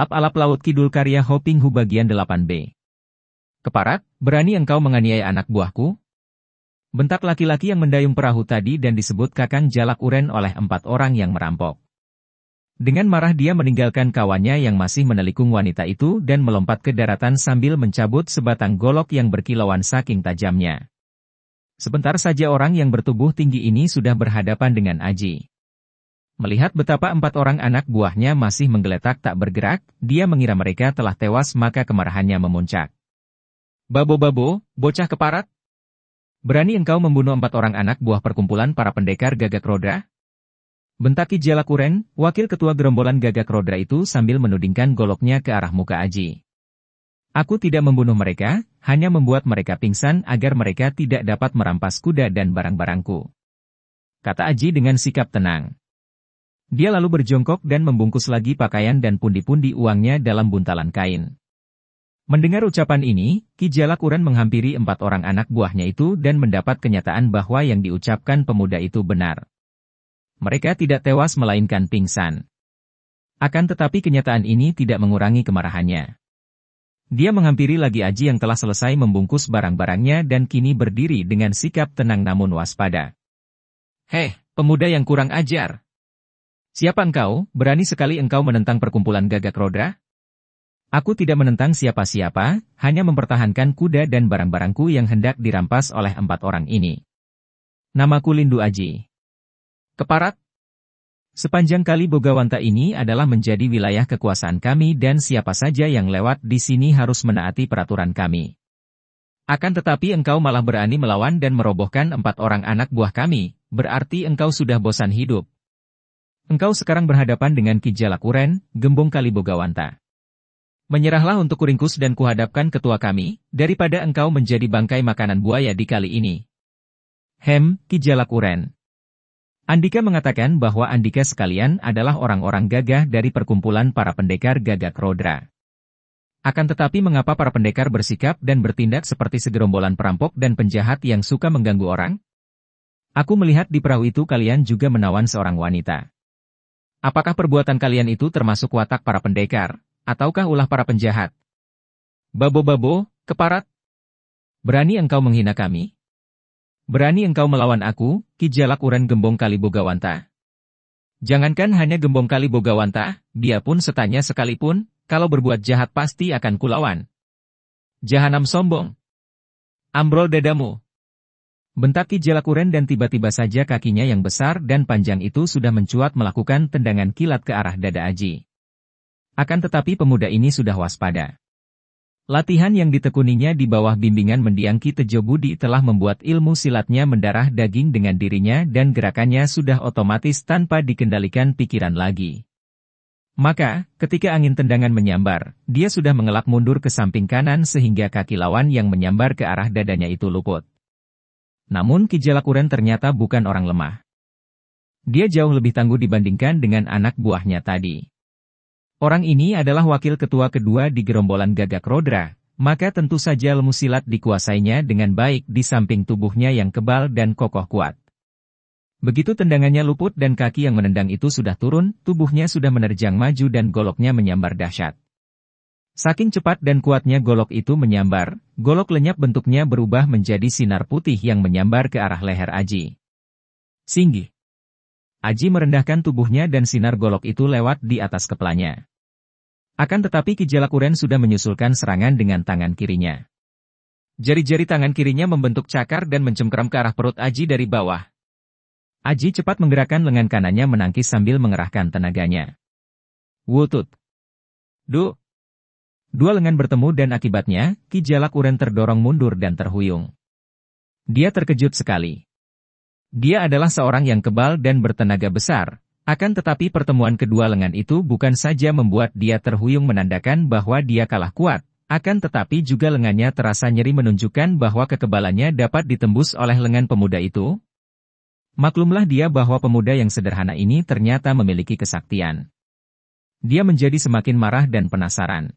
Alap-alap Laut Kidul karya Hoping Hu bagian 8b. Keparat, berani engkau menganiaya anak buahku? Bentak laki-laki yang mendayung perahu tadi dan disebut Kakang Jalak Uren oleh empat orang yang merampok. Dengan marah dia meninggalkan kawannya yang masih menelikung wanita itu dan melompat ke daratan sambil mencabut sebatang golok yang berkilauan saking tajamnya. Sebentar saja orang yang bertubuh tinggi ini sudah berhadapan dengan Aji. Melihat betapa empat orang anak buahnya masih menggeletak tak bergerak, dia mengira mereka telah tewas maka kemarahannya memuncak. Babo-babo, bocah keparat? Berani engkau membunuh empat orang anak buah perkumpulan para pendekar gagak roda? Bentaki Jalakuren, wakil ketua gerombolan gagak roda itu sambil menudingkan goloknya ke arah muka Aji. Aku tidak membunuh mereka, hanya membuat mereka pingsan agar mereka tidak dapat merampas kuda dan barang-barangku. Kata Aji dengan sikap tenang. Dia lalu berjongkok dan membungkus lagi pakaian dan pundi-pundi uangnya dalam buntalan kain. Mendengar ucapan ini, Ki Jalak Uran menghampiri empat orang anak buahnya itu dan mendapat kenyataan bahwa yang diucapkan pemuda itu benar. Mereka tidak tewas melainkan pingsan. Akan tetapi kenyataan ini tidak mengurangi kemarahannya. Dia menghampiri lagi Aji yang telah selesai membungkus barang-barangnya dan kini berdiri dengan sikap tenang namun waspada. Heh, pemuda yang kurang ajar, Siapa engkau, berani sekali engkau menentang perkumpulan gagak roda? Aku tidak menentang siapa-siapa, hanya mempertahankan kuda dan barang-barangku yang hendak dirampas oleh empat orang ini. Namaku Lindu Aji. Keparat? Sepanjang kali Bogawanta ini adalah menjadi wilayah kekuasaan kami dan siapa saja yang lewat di sini harus menaati peraturan kami. Akan tetapi engkau malah berani melawan dan merobohkan empat orang anak buah kami, berarti engkau sudah bosan hidup, Engkau sekarang berhadapan dengan Ki Jalakuren, Gembong Kalibogawanta. Menyerahlah untuk kuringkus dan kuhadapkan ketua kami, daripada engkau menjadi bangkai makanan buaya di kali ini. Hem, Ki Jalakuren. Andika mengatakan bahwa Andika sekalian adalah orang-orang gagah dari perkumpulan para pendekar gagak rodra. Akan tetapi mengapa para pendekar bersikap dan bertindak seperti segerombolan perampok dan penjahat yang suka mengganggu orang? Aku melihat di perahu itu kalian juga menawan seorang wanita. Apakah perbuatan kalian itu termasuk watak para pendekar, ataukah ulah para penjahat? Babo-babo, keparat! Berani engkau menghina kami? Berani engkau melawan aku, Kijalak Uran Gembong Kali Bogawanta? Jangankan hanya Gembong Kali Bogawanta, dia pun setanya sekalipun, kalau berbuat jahat pasti akan kulawan. Jahanam sombong. Ambrol dadamu. Bentak Kuren dan tiba-tiba saja kakinya yang besar dan panjang itu sudah mencuat melakukan tendangan kilat ke arah dada Aji. Akan tetapi pemuda ini sudah waspada. Latihan yang ditekuninya di bawah bimbingan mendiang Tejo Budi telah membuat ilmu silatnya mendarah daging dengan dirinya dan gerakannya sudah otomatis tanpa dikendalikan pikiran lagi. Maka, ketika angin tendangan menyambar, dia sudah mengelak mundur ke samping kanan sehingga kaki lawan yang menyambar ke arah dadanya itu luput. Namun Kuren ternyata bukan orang lemah. Dia jauh lebih tangguh dibandingkan dengan anak buahnya tadi. Orang ini adalah wakil ketua kedua di gerombolan gagak rodra, maka tentu saja lemu silat dikuasainya dengan baik di samping tubuhnya yang kebal dan kokoh kuat. Begitu tendangannya luput dan kaki yang menendang itu sudah turun, tubuhnya sudah menerjang maju dan goloknya menyambar dahsyat. Saking cepat dan kuatnya golok itu menyambar, golok lenyap bentuknya berubah menjadi sinar putih yang menyambar ke arah leher Aji. Singgi. Aji merendahkan tubuhnya dan sinar golok itu lewat di atas kepalanya. Akan tetapi Kijalakuren Kuren sudah menyusulkan serangan dengan tangan kirinya. Jari-jari tangan kirinya membentuk cakar dan mencengkeram ke arah perut Aji dari bawah. Aji cepat menggerakkan lengan kanannya menangkis sambil mengerahkan tenaganya. Wutut. Duh, Dua lengan bertemu dan akibatnya, Ki Jalak Uren terdorong mundur dan terhuyung. Dia terkejut sekali. Dia adalah seorang yang kebal dan bertenaga besar, akan tetapi pertemuan kedua lengan itu bukan saja membuat dia terhuyung menandakan bahwa dia kalah kuat, akan tetapi juga lengannya terasa nyeri menunjukkan bahwa kekebalannya dapat ditembus oleh lengan pemuda itu. Maklumlah dia bahwa pemuda yang sederhana ini ternyata memiliki kesaktian. Dia menjadi semakin marah dan penasaran.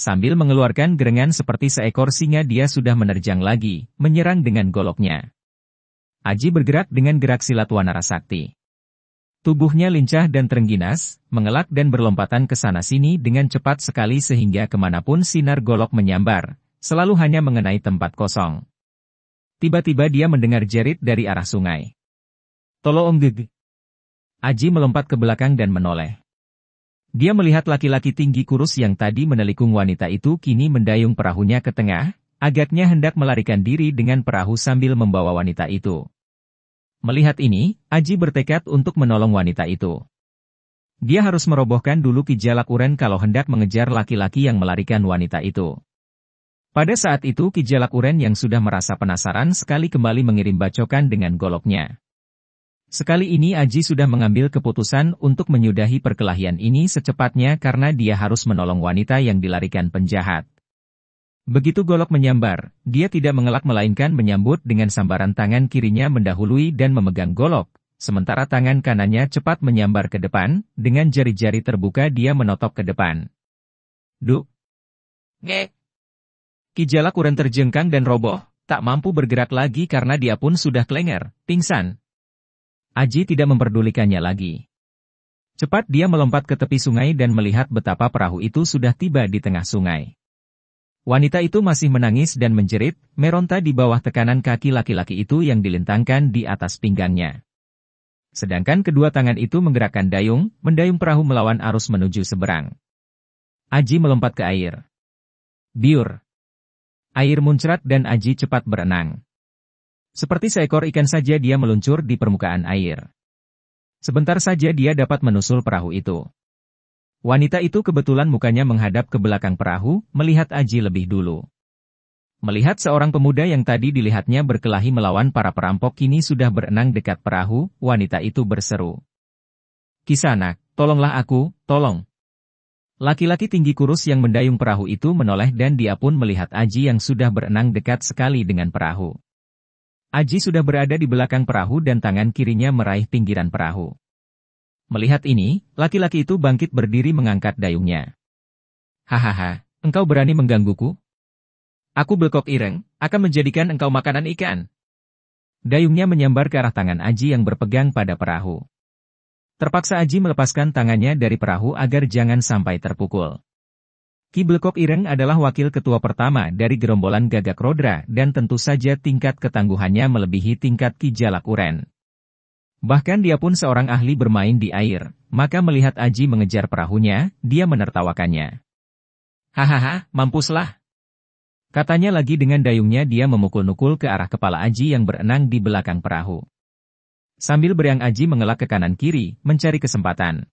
Sambil mengeluarkan gerengan seperti seekor singa dia sudah menerjang lagi, menyerang dengan goloknya. Aji bergerak dengan gerak silat Wanara Sakti. Tubuhnya lincah dan terengginas, mengelak dan berlompatan ke sana-sini dengan cepat sekali sehingga kemanapun sinar golok menyambar, selalu hanya mengenai tempat kosong. Tiba-tiba dia mendengar jerit dari arah sungai. Tolong, Omgeg. Aji melompat ke belakang dan menoleh. Dia melihat laki-laki tinggi kurus yang tadi menelikung wanita itu kini mendayung perahunya ke tengah, agaknya hendak melarikan diri dengan perahu sambil membawa wanita itu. Melihat ini, Aji bertekad untuk menolong wanita itu. Dia harus merobohkan dulu Kijalak Uren kalau hendak mengejar laki-laki yang melarikan wanita itu. Pada saat itu Kijalak Uren yang sudah merasa penasaran sekali kembali mengirim bacokan dengan goloknya. Sekali ini Aji sudah mengambil keputusan untuk menyudahi perkelahian ini secepatnya karena dia harus menolong wanita yang dilarikan penjahat. Begitu golok menyambar, dia tidak mengelak melainkan menyambut dengan sambaran tangan kirinya mendahului dan memegang golok, sementara tangan kanannya cepat menyambar ke depan, dengan jari-jari terbuka dia menotok ke depan. Duk! Nge! Kijala kurang terjengkang dan roboh, tak mampu bergerak lagi karena dia pun sudah kelenger, pingsan, Aji tidak memperdulikannya lagi. Cepat dia melompat ke tepi sungai dan melihat betapa perahu itu sudah tiba di tengah sungai. Wanita itu masih menangis dan menjerit, meronta di bawah tekanan kaki laki-laki itu yang dilentangkan di atas pinggangnya. Sedangkan kedua tangan itu menggerakkan dayung, mendayung perahu melawan arus menuju seberang. Aji melompat ke air. Biur. Air muncrat dan Aji cepat berenang. Seperti seekor ikan saja dia meluncur di permukaan air. Sebentar saja dia dapat menusul perahu itu. Wanita itu kebetulan mukanya menghadap ke belakang perahu, melihat Aji lebih dulu. Melihat seorang pemuda yang tadi dilihatnya berkelahi melawan para perampok kini sudah berenang dekat perahu, wanita itu berseru. Kisanak, tolonglah aku, tolong. Laki-laki tinggi kurus yang mendayung perahu itu menoleh dan dia pun melihat Aji yang sudah berenang dekat sekali dengan perahu. Aji sudah berada di belakang perahu dan tangan kirinya meraih pinggiran perahu. Melihat ini, laki-laki itu bangkit berdiri mengangkat dayungnya. Hahaha, engkau berani menggangguku? Aku belkok ireng, akan menjadikan engkau makanan ikan. Dayungnya menyambar ke arah tangan Aji yang berpegang pada perahu. Terpaksa Aji melepaskan tangannya dari perahu agar jangan sampai terpukul. Ki Ireng adalah wakil ketua pertama dari gerombolan Gagak Rodra dan tentu saja tingkat ketangguhannya melebihi tingkat Kijalak Jalak Uren. Bahkan dia pun seorang ahli bermain di air, maka melihat Aji mengejar perahunya, dia menertawakannya. Hahaha, mampuslah. Katanya lagi dengan dayungnya dia memukul-nukul ke arah kepala Aji yang berenang di belakang perahu. Sambil beriang Aji mengelak ke kanan-kiri, mencari kesempatan.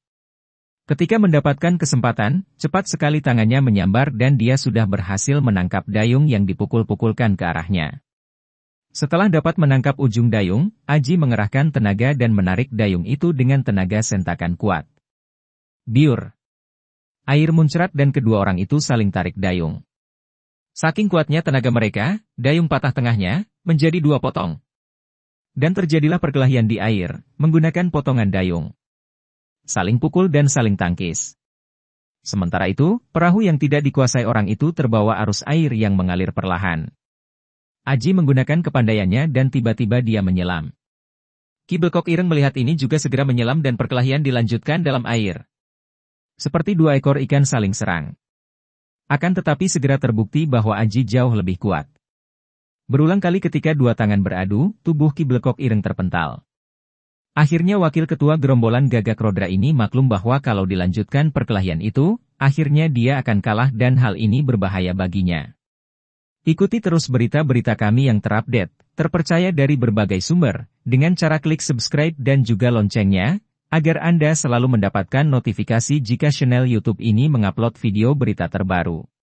Ketika mendapatkan kesempatan, cepat sekali tangannya menyambar dan dia sudah berhasil menangkap dayung yang dipukul-pukulkan ke arahnya. Setelah dapat menangkap ujung dayung, Aji mengerahkan tenaga dan menarik dayung itu dengan tenaga sentakan kuat. Biur. Air muncrat dan kedua orang itu saling tarik dayung. Saking kuatnya tenaga mereka, dayung patah tengahnya, menjadi dua potong. Dan terjadilah perkelahian di air, menggunakan potongan dayung saling pukul dan saling tangkis. Sementara itu, perahu yang tidak dikuasai orang itu terbawa arus air yang mengalir perlahan. Aji menggunakan kepandaiannya dan tiba-tiba dia menyelam. Kibelkok Ireng melihat ini juga segera menyelam dan perkelahian dilanjutkan dalam air. Seperti dua ekor ikan saling serang. Akan tetapi segera terbukti bahwa Aji jauh lebih kuat. Berulang kali ketika dua tangan beradu, tubuh Kibelkok Ireng terpental. Akhirnya wakil ketua gerombolan gagak rodra ini maklum bahwa kalau dilanjutkan perkelahian itu, akhirnya dia akan kalah dan hal ini berbahaya baginya. Ikuti terus berita-berita kami yang terupdate, terpercaya dari berbagai sumber, dengan cara klik subscribe dan juga loncengnya, agar Anda selalu mendapatkan notifikasi jika channel YouTube ini mengupload video berita terbaru.